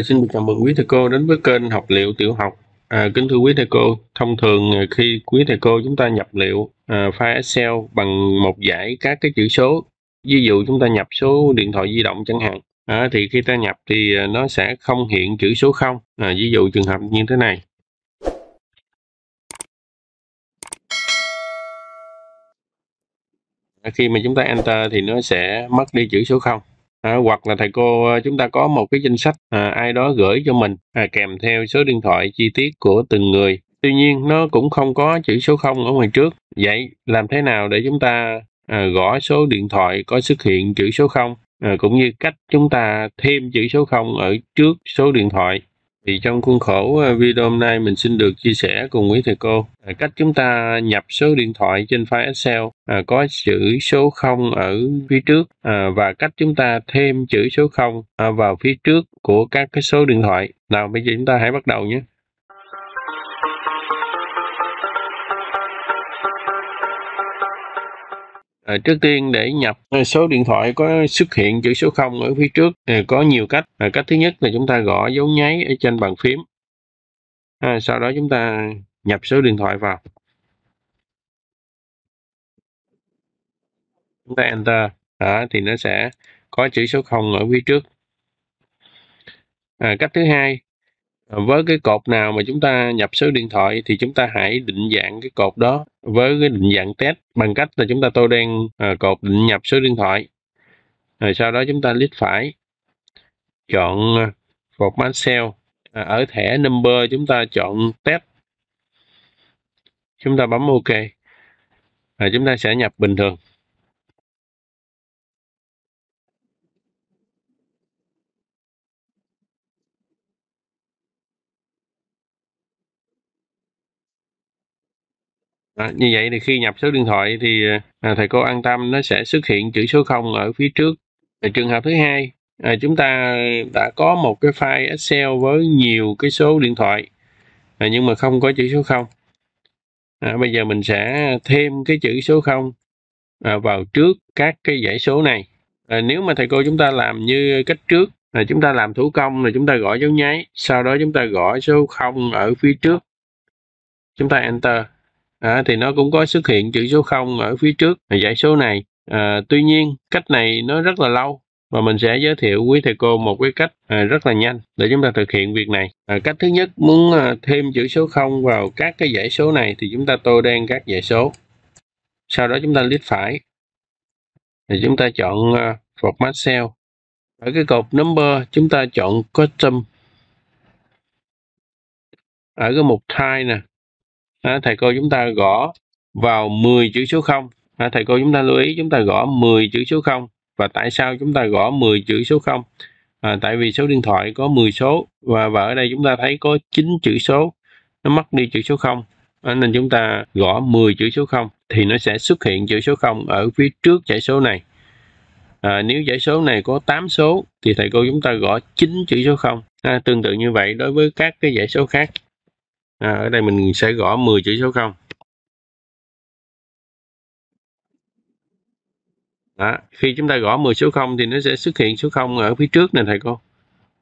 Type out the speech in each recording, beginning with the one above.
Ờ, xin được chào mừng quý thầy cô đến với kênh học liệu tiểu học. À, kính thưa quý thầy cô, thông thường à, khi quý thầy cô chúng ta nhập liệu à, file Excel bằng một giải các cái chữ số, ví dụ chúng ta nhập số điện thoại di động chẳng hạn, à, thì khi ta nhập thì à, nó sẽ không hiện chữ số không À, ví dụ trường hợp như thế này. À, khi mà chúng ta enter thì nó sẽ mất đi chữ số không À, hoặc là thầy cô ờ, chúng ta có một cái danh sách à, ai đó gửi cho mình à, kèm theo số điện thoại chi tiết của từng người. Tuy nhiên nó cũng không có chữ số 0 ở ngoài trước. Vậy làm thế nào để chúng ta à, gõ số điện thoại có xuất hiện chữ số 0 à, cũng như cách chúng ta thêm chữ số 0 ở trước số điện thoại thì trong khuôn khổ à, video hôm nay mình xin được chia sẻ cùng quý thầy cô à, cách chúng ta nhập số điện thoại trên file Excel à, có chữ số 0 ở phía trước và cách chúng ta thêm chữ số 0 vào phía trước của các cái số điện thoại. Nào bây giờ chúng ta hãy bắt đầu nhé. À, trước tiên để nhập ờ, số điện thoại có xuất hiện chữ số 0 ở phía trước à, có nhiều cách. À, cách thứ nhất là chúng ta gõ dấu nháy ở trên bàn phím. À, sau đó chúng ta nhập số điện thoại vào. Chúng ta enter đó, thì nó sẽ có chữ số 0 ở phía trước. À, cách thứ hai với cái cột nào mà chúng ta nhập số điện thoại thì chúng ta hãy định dạng cái cột đó với cái định dạng test bằng cách là chúng ta tô đen à, cột định nhập số điện thoại rồi sau đó chúng ta list phải chọn mã à, cell à, ở thẻ number chúng ta chọn test chúng ta bấm ok rồi chúng ta sẽ nhập bình thường À, như vậy thì khi nhập số điện thoại thì à, thầy cô an tâm nó sẽ xuất hiện chữ số 0 ở phía trước. À, trường hợp thứ hai, à, chúng ta đã có một cái file Excel với nhiều cái số điện thoại à, nhưng mà không có chữ số 0. À, bây giờ mình sẽ thêm cái chữ số 0 à, vào trước các cái dãy số này. À, nếu mà thầy cô chúng ta làm như cách trước là chúng ta làm thủ công là chúng ta gõ dấu nháy, sau đó chúng ta gõ số 0 ở phía trước. Chúng ta enter à, thì nó cũng có xuất hiện chữ số 0 ở phía trước dãy số này. À, tuy nhiên cách này nó rất là lâu và mình sẽ giới thiệu quý thầy cô một cái cách à, rất là nhanh để chúng ta thực hiện việc này. À, cách thứ nhất muốn à, thêm chữ số 0 vào các cái dãy số này thì chúng ta tô đen các dãy số. Sau đó chúng ta click phải thì chúng ta chọn à, format cell. Ở cái cột number chúng ta chọn custom. Ở cái mục type nè, à, thầy cô chúng ta gõ vào 10 chữ số 0 à, thầy cô chúng ta lưu ý chúng ta gõ 10 chữ số 0 và tại sao chúng ta gõ 10 chữ số 0 à, tại vì số điện thoại có 10 số và, và ở đây chúng ta thấy có 9 chữ số nó mất đi chữ số 0 à, nên chúng ta gõ 10 chữ số 0 thì nó sẽ xuất hiện chữ số 0 ở phía trước dãy số này à, nếu dãy số này có 8 số thì thầy cô chúng ta gõ 9 chữ số 0 à, tương tự như vậy đối với các cái dãy số khác à, ở đây mình sẽ gõ 10 chữ số 0 Đó. khi chúng ta gõ 10 số 0 thì nó sẽ xuất hiện số 0 ở phía trước này thầy cô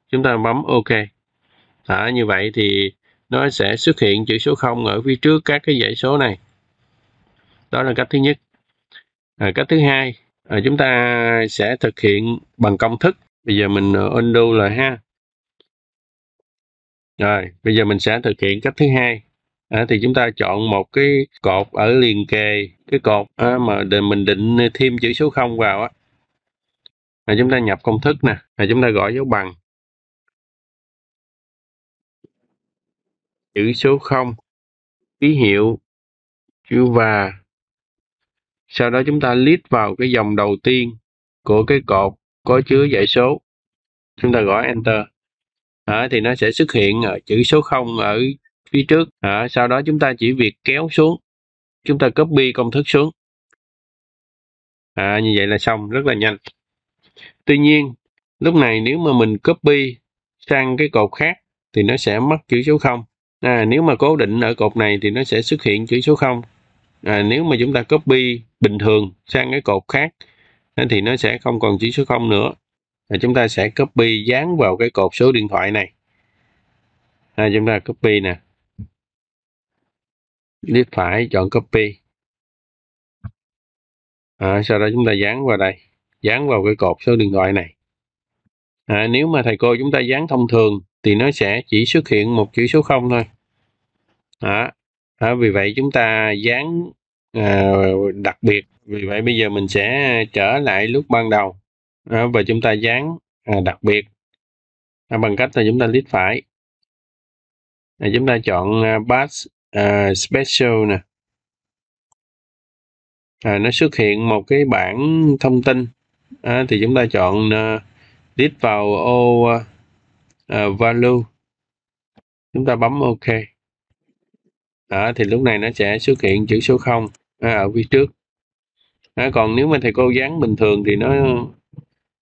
chúng ta bấm OK Đó, như vậy thì nó sẽ xuất hiện chữ số 0 ở phía trước các cái dãy số này đó là cách thứ nhất à, cách thứ hai à, chúng ta sẽ thực hiện bằng công thức bây giờ mình ờ, undo lại ha rồi, bây giờ mình sẽ thực hiện cách thứ hai. À, thì chúng ta chọn một cái cột ở liền kề cái cột à, mà để mình định thêm chữ số 0 vào á. Rồi chúng ta nhập công thức nè, rồi chúng ta gõ dấu bằng. Chữ số 0, ký hiệu chữ và sau đó chúng ta list vào cái dòng đầu tiên của cái cột có chứa dãy số. Chúng ta gõ enter à, thì nó sẽ xuất hiện ở chữ số 0 ở phía trước à, sau đó chúng ta chỉ việc kéo xuống chúng ta copy công thức xuống à, như vậy là xong rất là nhanh tuy nhiên lúc này nếu mà mình copy sang cái cột khác thì nó sẽ mất chữ số 0 à, nếu mà cố định ở cột này thì nó sẽ xuất hiện chữ số 0 à, nếu mà chúng ta copy bình thường sang cái cột khác thì nó sẽ không còn chữ số 0 nữa và chúng ta sẽ copy dán vào cái cột số điện thoại này à, chúng ta copy nè click phải chọn copy à, sau đó chúng ta dán vào đây dán vào cái cột số điện thoại này à, nếu mà thầy cô chúng ta dán thông thường thì nó sẽ chỉ xuất hiện một chữ số 0 thôi À Đó, vì vậy chúng ta dán à, đặc biệt vì vậy bây giờ mình sẽ trở lại lúc ban đầu à, và chúng ta dán à, đặc biệt à, bằng cách là chúng ta click phải à, chúng ta chọn à, Bass à, Special nè à, nó xuất hiện một cái bảng thông tin à, thì chúng ta chọn à, click vào ô à, Value chúng ta bấm OK đó, thì lúc này nó sẽ xuất hiện chữ số 0 à, ở phía trước đó, còn nếu mà thầy cô dán bình thường thì nó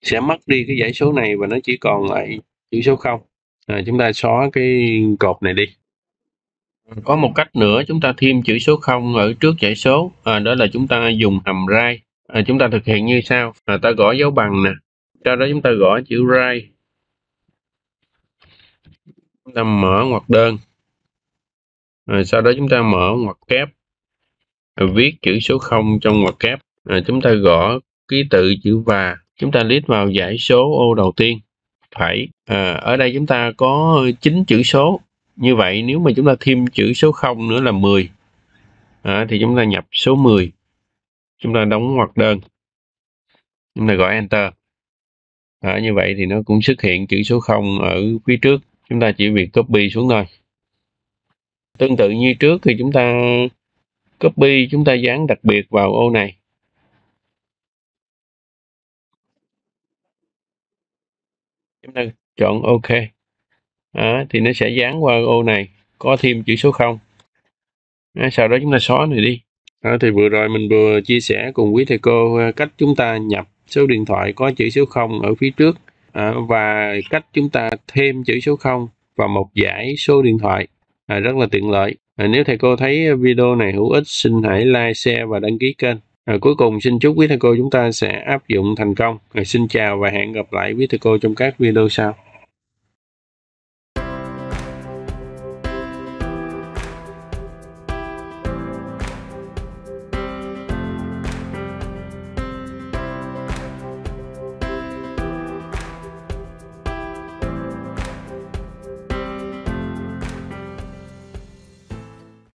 sẽ mất đi cái dãy số này và nó chỉ còn lại chữ số 0 à, chúng ta xóa cái cột này đi có một cách nữa chúng ta thêm chữ số 0 ở trước dãy số à, đó là chúng ta dùng hàm rai à, chúng ta thực hiện như sau à, ta gõ dấu bằng nè sau đó chúng ta gõ chữ rai chúng ta mở ngoặc đơn rồi à, sau đó chúng ta mở ngoặc kép rồi viết chữ số 0 trong ngoặc kép rồi à, chúng ta gõ ký tự chữ và chúng ta list vào giải số ô đầu tiên phải à, ở đây chúng ta có 9 chữ số như vậy nếu mà chúng ta thêm chữ số 0 nữa là 10 à, thì chúng ta nhập số 10 chúng ta đóng hoặc đơn chúng ta gọi enter à, như vậy thì nó cũng xuất hiện chữ số 0 ở phía trước chúng ta chỉ việc copy xuống thôi tương tự như trước thì chúng ta copy chúng ta dán đặc biệt vào ô này chúng ta chọn ok đó, thì nó sẽ dán qua ô này có thêm chữ số 0 đó, sau đó chúng ta xóa này đi đó, thì vừa rồi mình vừa chia sẻ cùng quý thầy cô à, cách chúng ta nhập số điện thoại có chữ số 0 ở phía trước à, và cách chúng ta thêm chữ số 0 vào một giải số điện thoại à, rất là tiện lợi à, nếu thầy cô thấy video này hữu ích xin hãy like share và đăng ký kênh À, cuối cùng xin chúc quý thầy cô chúng ta sẽ áp dụng thành công. À, xin chào và hẹn gặp lại quý thầy cô trong các video sau.